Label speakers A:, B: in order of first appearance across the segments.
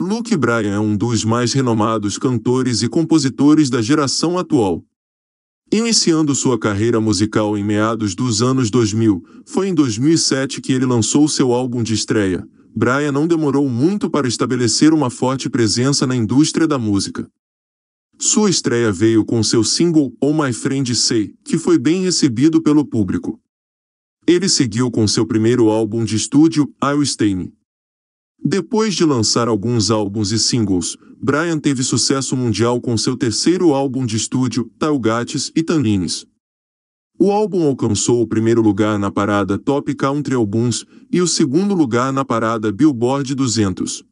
A: Luke Bryan é um dos mais renomados cantores e compositores da geração atual. Iniciando sua carreira musical em meados dos anos 2000, foi em 2007 que ele lançou seu álbum de estreia. Bryan não demorou muito para estabelecer uma forte presença na indústria da música. Sua estreia veio com seu single Oh My Friend Say, que foi bem recebido pelo público. Ele seguiu com seu primeiro álbum de estúdio, I'll Stain, depois de lançar alguns álbuns e singles, Brian teve sucesso mundial com seu terceiro álbum de estúdio, Talgates e Tanlines. O álbum alcançou o primeiro lugar na parada Top Country Albums e o segundo lugar na parada Billboard 200.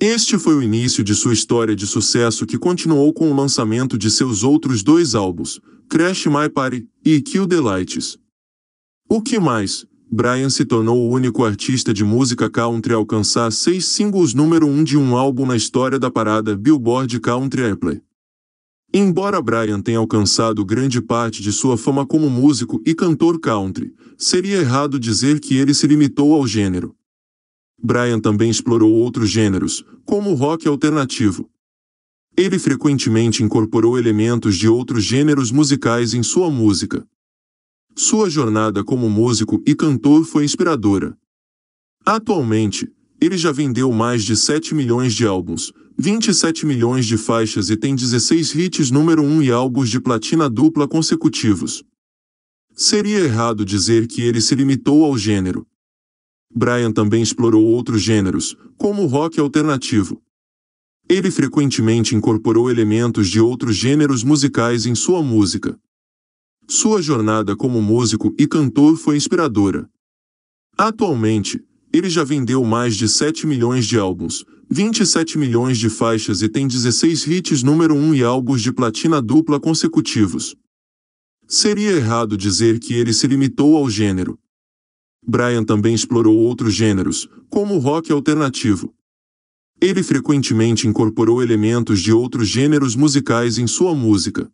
A: Este foi o início de sua história de sucesso que continuou com o lançamento de seus outros dois álbuns, Crash My Party e Kill the Lights. O que mais? Brian se tornou o único artista de música country a alcançar seis singles número um de um álbum na história da parada Billboard Country Airplay. Embora Brian tenha alcançado grande parte de sua fama como músico e cantor country, seria errado dizer que ele se limitou ao gênero. Brian também explorou outros gêneros, como o rock alternativo. Ele frequentemente incorporou elementos de outros gêneros musicais em sua música, sua jornada como músico e cantor foi inspiradora. Atualmente, ele já vendeu mais de 7 milhões de álbuns, 27 milhões de faixas e tem 16 hits número 1 e álbuns de platina dupla consecutivos. Seria errado dizer que ele se limitou ao gênero. Brian também explorou outros gêneros, como o rock alternativo. Ele frequentemente incorporou elementos de outros gêneros musicais em sua música. Sua jornada como músico e cantor foi inspiradora. Atualmente, ele já vendeu mais de 7 milhões de álbuns, 27 milhões de faixas e tem 16 hits número 1 e álbuns de platina dupla consecutivos. Seria errado dizer que ele se limitou ao gênero. Brian também explorou outros gêneros, como o rock alternativo. Ele frequentemente incorporou elementos de outros gêneros musicais em sua música.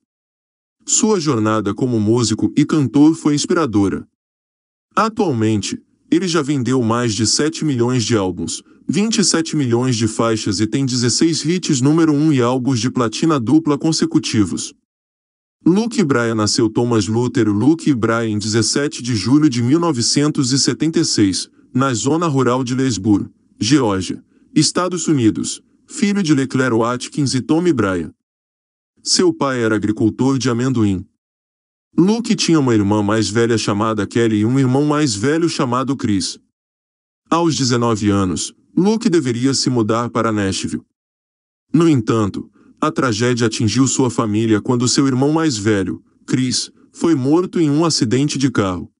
A: Sua jornada como músico e cantor foi inspiradora. Atualmente, ele já vendeu mais de 7 milhões de álbuns, 27 milhões de faixas e tem 16 hits número 1 e álbuns de platina dupla consecutivos. Luke Bryan nasceu Thomas Luther Luke Bryan em 17 de julho de 1976, na zona rural de Leesburg, Geórgia, Estados Unidos, filho de Leclerc Watkins e Tommy Bryan. Seu pai era agricultor de amendoim. Luke tinha uma irmã mais velha chamada Kelly e um irmão mais velho chamado Chris. Aos 19 anos, Luke deveria se mudar para Nashville. No entanto, a tragédia atingiu sua família quando seu irmão mais velho, Chris, foi morto em um acidente de carro.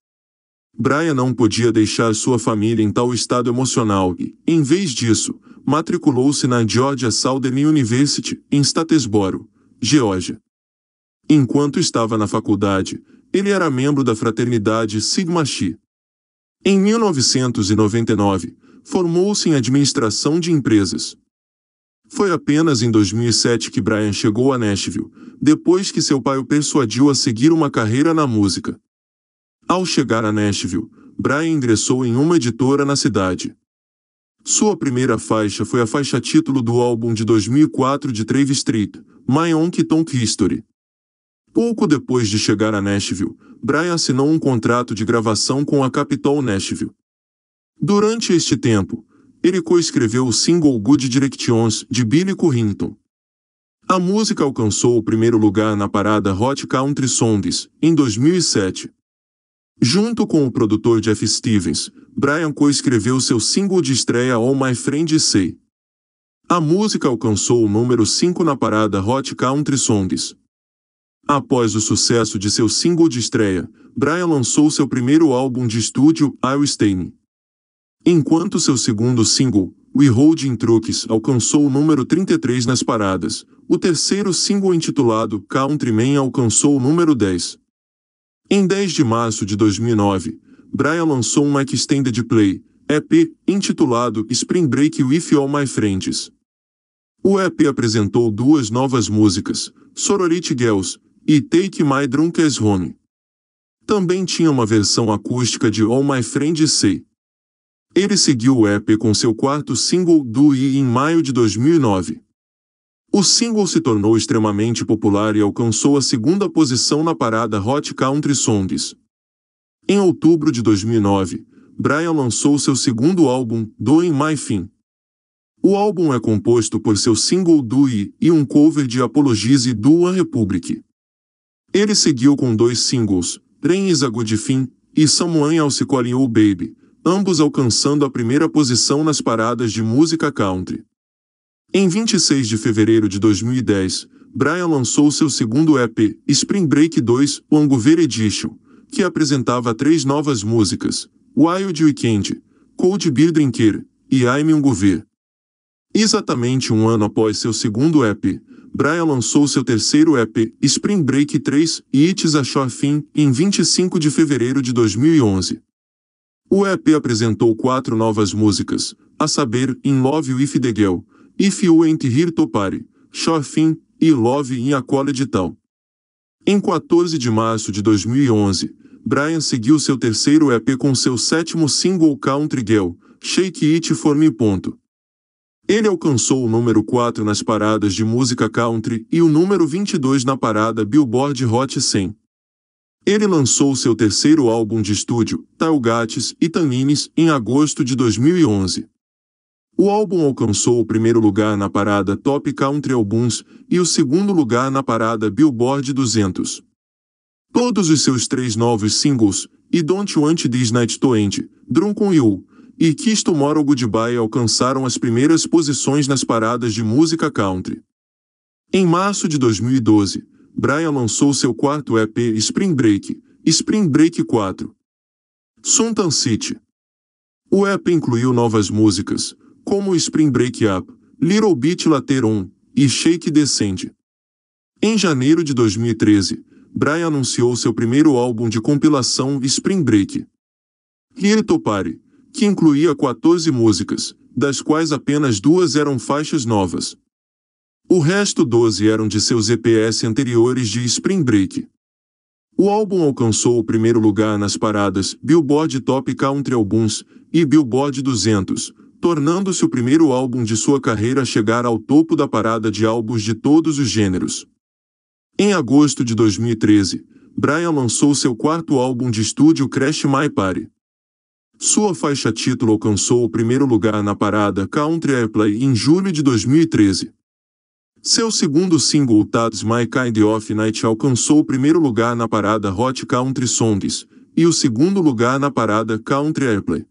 A: Brian não podia deixar sua família em tal estado emocional e, em vez disso, matriculou-se na Georgia Southern University, em Statesboro, Geórgia. Enquanto estava na faculdade, ele era membro da fraternidade Sigma Xi. Em 1999, formou-se em administração de empresas. Foi apenas em 2007 que Brian chegou a Nashville, depois que seu pai o persuadiu a seguir uma carreira na música. Ao chegar a Nashville, Brian ingressou em uma editora na cidade. Sua primeira faixa foi a faixa título do álbum de 2004 de Travis Street, My Mayon tonk History. Pouco depois de chegar a Nashville, Brian assinou um contrato de gravação com a Capitol Nashville. Durante este tempo, ele coescreveu o single Good Directions de Billy Currington. A música alcançou o primeiro lugar na parada Hot Country Songs em 2007. Junto com o produtor Jeff Stevens, Brian coescreveu seu single de estreia All oh My Friend Say. A música alcançou o número 5 na parada Hot Country Songs. Após o sucesso de seu single de estreia, Brian lançou seu primeiro álbum de estúdio, I'll Stain. Enquanto seu segundo single, We Hold in Trucks, alcançou o número 33 nas paradas, o terceiro single intitulado Countryman alcançou o número 10. Em 10 de março de 2009, Brian lançou um extended play, EP, intitulado Spring Break with All My Friends. O EP apresentou duas novas músicas, Sorority Girls e Take My As Home. Também tinha uma versão acústica de All My Friend Say. Ele seguiu o EP com seu quarto single Do E em maio de 2009. O single se tornou extremamente popular e alcançou a segunda posição na parada Hot Country Songs. Em outubro de 2009, Brian lançou seu segundo álbum, Doing My Thing". O álbum é composto por seu single Do e um cover de Apologize do A Republic. Ele seguiu com dois singles, Trem is a Good Fin e Someone Else Calling You Baby, ambos alcançando a primeira posição nas paradas de música country. Em 26 de fevereiro de 2010, Brian lançou seu segundo EP, Spring Break 2 Longover Edition, que apresentava três novas músicas, Wild Weekend, Cold Beer Drinker e I'm Ungover. Exatamente um ano após seu segundo EP, Brian lançou seu terceiro EP, Spring Break 3 e It's a Short Fin, em 25 de fevereiro de 2011. O EP apresentou quatro novas músicas, a saber In Love With The Girl, If You Ain't Here Topari, Short Fin e Love In A College Town. Em 14 de março de 2011, Brian seguiu seu terceiro EP com seu sétimo single Country Girl, Shake It For Me. Ele alcançou o número 4 nas paradas de música country e o número 22 na parada Billboard Hot 100. Ele lançou seu terceiro álbum de estúdio, Tailgates e Tanines, em agosto de 2011. O álbum alcançou o primeiro lugar na parada Top Country Albums e o segundo lugar na parada Billboard 200. Todos os seus três novos singles, E Don't Want This Night To End, Drunk On You, e Kiss Tomorrow Goodbye alcançaram as primeiras posições nas paradas de música country. Em março de 2012, Brian lançou seu quarto EP Spring Break, Spring Break 4. Suntan City. O EP incluiu novas músicas, como Spring Break Up, Little Beat Later On e Shake Descend. Em janeiro de 2013, Brian anunciou seu primeiro álbum de compilação Spring Break. Here Topari, que incluía 14 músicas, das quais apenas duas eram faixas novas. O resto 12 eram de seus EPS anteriores de Spring Break. O álbum alcançou o primeiro lugar nas paradas Billboard Top Country Albums e Billboard 200, tornando-se o primeiro álbum de sua carreira a chegar ao topo da parada de álbuns de todos os gêneros. Em agosto de 2013, Brian lançou seu quarto álbum de estúdio Crash My Party. Sua faixa título alcançou o primeiro lugar na parada Country Airplay em julho de 2013. Seu segundo single That's My Kind of Night alcançou o primeiro lugar na parada Hot Country Songs e o segundo lugar na parada Country Airplay.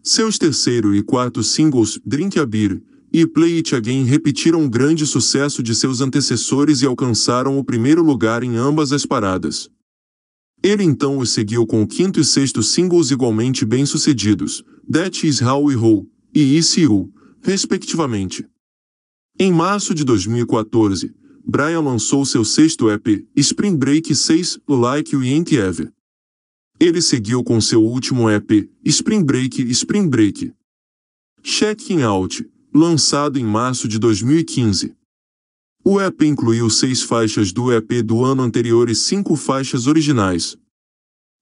A: Seus terceiro e quarto singles Drink a Beer e Play It Again repetiram o grande sucesso de seus antecessores e alcançaram o primeiro lugar em ambas as paradas. Ele então os seguiu com o quinto e sexto singles igualmente bem-sucedidos, That Is How We Roll e Easy You, respectivamente. Em março de 2014, Brian lançou seu sexto EP, Spring Break 6, Like You Ain't Ever. Ele seguiu com seu último EP, Spring Break Spring Break. Checking Out, lançado em março de 2015. O EP incluiu seis faixas do EP do ano anterior e cinco faixas originais.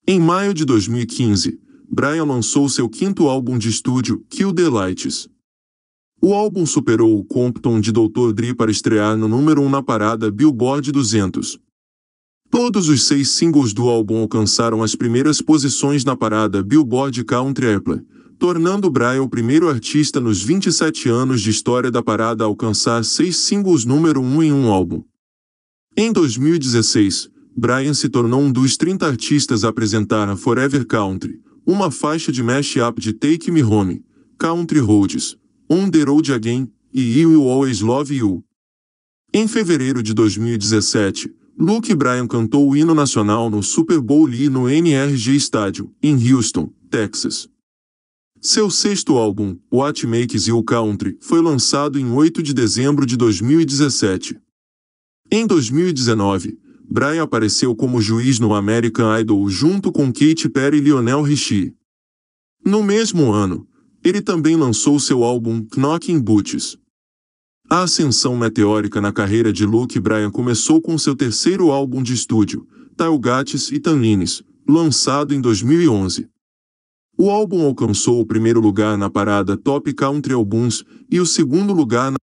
A: Em maio de 2015, Brian lançou seu quinto álbum de estúdio, Kill the Lights. O álbum superou o Compton de Dr. Dre para estrear no número 1 na parada Billboard 200. Todos os seis singles do álbum alcançaram as primeiras posições na parada Billboard Country Apple, tornando Brian o primeiro artista nos 27 anos de história da parada a alcançar seis singles número um em um álbum. Em 2016, Brian se tornou um dos 30 artistas a apresentar a Forever Country, uma faixa de mashup de Take Me Home, Country Roads, On The Road Again e You Will Always Love You. Em fevereiro de 2017, Luke Bryan cantou o hino nacional no Super Bowl e no NRG Stadium, em Houston, Texas. Seu sexto álbum, What Makes You Country, foi lançado em 8 de dezembro de 2017. Em 2019, Brian apareceu como juiz no American Idol junto com Katy Perry e Lionel Richie. No mesmo ano, ele também lançou seu álbum Knocking Boots. A ascensão meteórica na carreira de Luke Bryan começou com seu terceiro álbum de estúdio, Tailgates e Tanlines, lançado em 2011. O álbum alcançou o primeiro lugar na parada Top Country Albums e o segundo lugar na